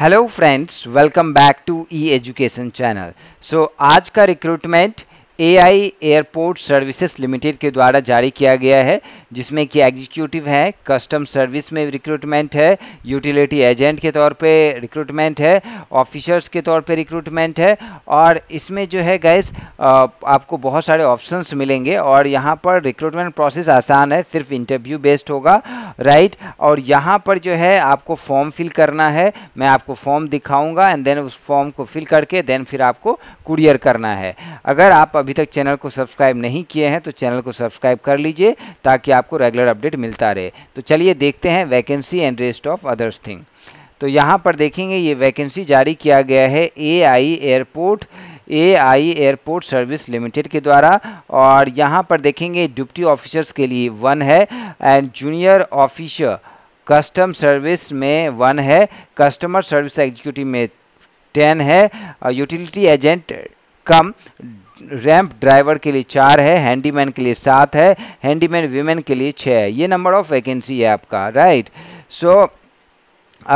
hello friends welcome back to E education channel so आज का recruitment AI airport services limited के द्वारा जारी किया गया है जिसमें कि एग्जीक्यूटिव है कस्टम सर्विस में रिक्रूटमेंट है यूटिलिटी एजेंट के तौर पे रिक्रूटमेंट है ऑफिसर्स के तौर पे रिक्रूटमेंट है और इसमें जो है गैस आपको बहुत सारे ऑप्शंस मिलेंगे और यहाँ पर रिक्रूटमेंट प्रोसेस आसान है सिर्फ इंटरव्यू बेस्ड होगा राइट और यहाँ पर जो है आपको फॉर्म फिल करना है मैं आपको फॉर्म दिखाऊँगा एंड देन उस फॉर्म को फिल करके देन फिर आपको कुरियर करना है अगर आप अभी तक चैनल को सब्सक्राइब नहीं किए हैं तो चैनल को सब्सक्राइब कर लीजिए ताकि आपको रेगुलर अपडेट मिलता रहे तो चलिए देखते हैं vacancy and rest of others thing तो यहाँ पर देखेंगे ये वैकेंसी जारी किया गया है A airport A airport service limited के द्वारा और यहाँ पर देखेंगे डिप्टी ऑफिसर्स के लिए वन है and junior officer custom service में वन है कस्टमर सर्विस एग्जीक्यूटिव में टेन है utility agent cum ramp driver के लिए चार है हैंडीमैन के लिए सात है हैंडीमैन वीमेन के लिए छः है ये नंबर ऑफ वैकेंसी है आपका राइट सो so,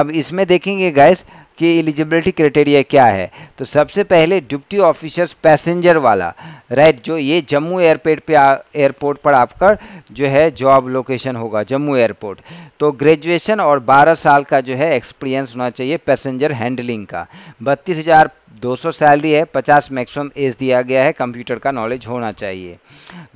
अब इसमें देखेंगे गैस कि एलिजिबिलिटी क्राइटेरिया क्या है तो सबसे पहले डिप्टी ऑफिसर्स पैसेंजर वाला राइट जो ये जम्मू एयरपोर्ट पे एयरपोर्ट पर आपका जो है जॉब लोकेशन होगा जम्मू एयरपोर्ट तो ग्रेजुएशन और 12 साल का जो है एक्सपीरियंस होना चाहिए पैसेंजर हैंडलिंग का बत्तीस हज़ार दो सौ सैलरी है 50 मैक्सिमम एज दिया गया है कंप्यूटर का नॉलेज होना चाहिए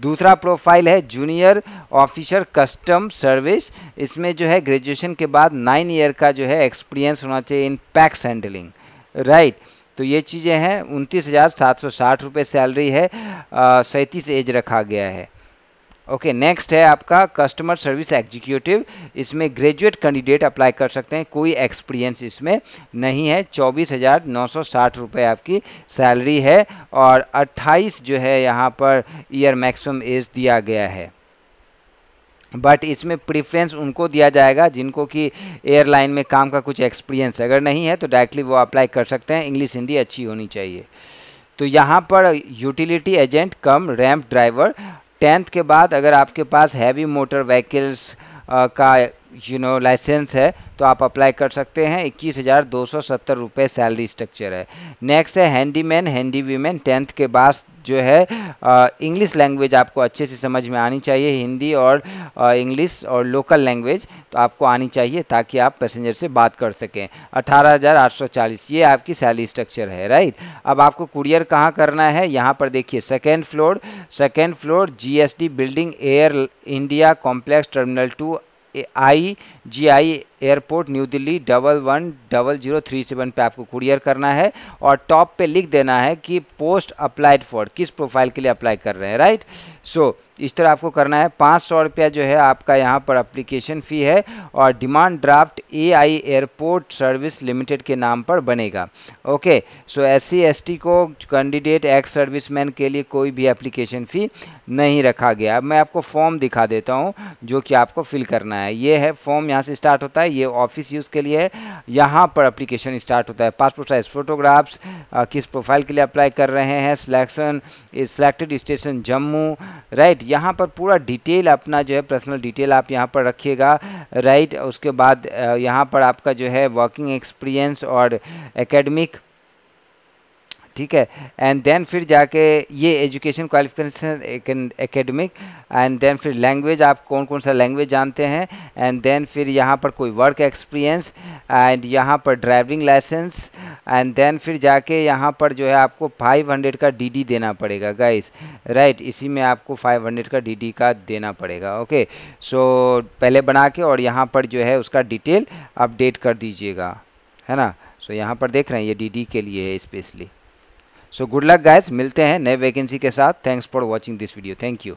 दूसरा प्रोफाइल है जूनियर ऑफिसर कस्टम सर्विस इसमें जो है ग्रेजुएशन के बाद नाइन ईयर का जो है एक्सपीरियंस होना चाहिए इन टैक्स हैंडलिंग राइट तो ये चीज़ें हैं उनतीस हज़ार सात सौ साठ रुपये सैलरी है सैंतीस एज रखा गया है ओके okay, नेक्स्ट है आपका कस्टमर सर्विस एग्जीक्यूटिव इसमें ग्रेजुएट कैंडिडेट अप्लाई कर सकते हैं कोई एक्सपीरियंस इसमें नहीं है चौबीस हज़ार नौ सौ साठ रुपये आपकी सैलरी है और अट्ठाईस जो है यहाँ पर ईयर मैक्सिमम एज दिया गया है बट इसमें प्रिफ्रेंस उनको दिया जाएगा जिनको कि एयरलाइन में काम का कुछ एक्सपीरियंस अगर नहीं है तो डायरेक्टली वो अप्लाई कर सकते हैं इंग्लिश हिंदी अच्छी होनी चाहिए तो यहाँ पर utility agent cum ramp driver tenth के बाद अगर आपके पास हैवी मोटर व्हीकल्स का यू नो लाइसेंस है तो आप अप्लाई कर सकते हैं इक्कीस हज़ार दो सौ सत्तर रुपये सैलरी स्ट्रक्चर है नेक्स्ट है हैंडीमैन हैंडी वीमेन टेंथ के बाद जो है इंग्लिश लैंग्वेज आपको अच्छे से समझ में आनी चाहिए हिंदी और इंग्लिश और लोकल लैंग्वेज तो आपको आनी चाहिए ताकि आप पैसेंजर से बात कर सकें 18,840 ये आपकी सैलरी स्ट्रक्चर है राइट अब आपको कुरियर कहाँ करना है यहाँ पर देखिए second floor second floor G building Air India complex terminal two I G I airport new Delhi double one double zero three seven पर आपको कुरियर करना है और टॉप पे लिख देना है कि पोस्ट अप्लाइड फॉर किस प्रोफाइल के लिए अप्लाई कर रहे हैं राइट सो इस तरह आपको करना है पाँच सौ रुपया जो है आपका यहाँ पर अप्लीकेशन फ़ी है और demand draft A I airport service limited के नाम पर बनेगा okay so S C S T को कैंडिडेट एक्स मैन के लिए कोई भी अप्लीकेशन फ़ी नहीं रखा गया अब मैं आपको फॉर्म दिखा देता हूँ जो कि आपको फिल करना है ये है फॉर्म यहाँ से स्टार्ट होता है है ये ऑफिस यूज़ के लिए है यहाँ पर अप्लीकेशन स्टार्ट होता है पासपोर्ट साइज फोटोग्राफ्स किस प्रोफाइल के लिए अप्लाई कर रहे हैं selection selected station Jammu right यहाँ पर पूरा डिटेल अपना जो है पर्सनल डिटेल आप यहाँ पर रखिएगा राइट उसके बाद यहाँ पर आपका जो है वर्किंग एक्सपीरियंस और एकेडमिक ठीक है एंड देन फिर जाके ये education qualification academic and then फिर लैंग्वेज आप कौन कौन सा लैंग्वेज जानते हैं एंड देन फिर यहाँ पर कोई वर्क एक्सपीरियंस एंड यहाँ पर ड्राइविंग लाइसेंस एंड देन फिर जाके यहाँ पर जो है आपको 500 का डीडी देना पड़ेगा गाइस राइट right, इसी में आपको 500 का डीडी का देना पड़ेगा ओके सो so, पहले बना के और यहाँ पर जो है उसका डिटेल अपडेट कर दीजिएगा है ना सो so, यहाँ पर देख रहे हैं ये डी के लिए है specially so good luck guys मिलते हैं नए वैकेंसी के साथ thanks for watching this video thank you